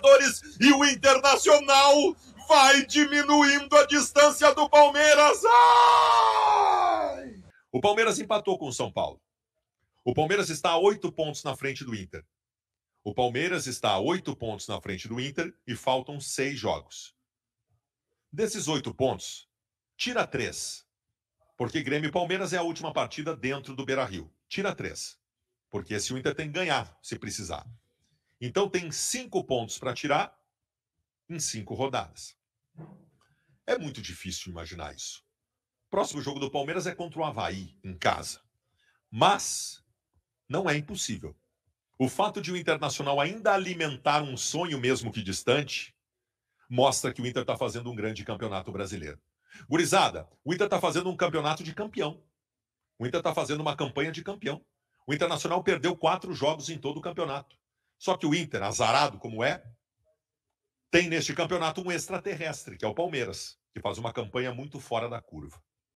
Libertadores e o Internacional vai diminuindo a distância do Palmeiras. Ai! O Palmeiras empatou com o São Paulo. O Palmeiras está a oito pontos na frente do Inter. O Palmeiras está a oito pontos na frente do Inter e faltam seis jogos. Desses oito pontos, tira três. Porque Grêmio e Palmeiras é a última partida dentro do Beira Rio. Tira três. Porque esse Inter tem que ganhar, se precisar. Então tem cinco pontos para tirar em cinco rodadas. É muito difícil imaginar isso. Próximo jogo do Palmeiras é contra o Havaí, em casa. Mas não é impossível. O fato de o Internacional ainda alimentar um sonho, mesmo que distante, mostra que o Inter está fazendo um grande campeonato brasileiro. Gurizada, o Inter está fazendo um campeonato de campeão. O Inter está fazendo uma campanha de campeão. O Internacional perdeu quatro jogos em todo o campeonato. Só que o Inter, azarado como é, tem neste campeonato um extraterrestre, que é o Palmeiras, que faz uma campanha muito fora da curva.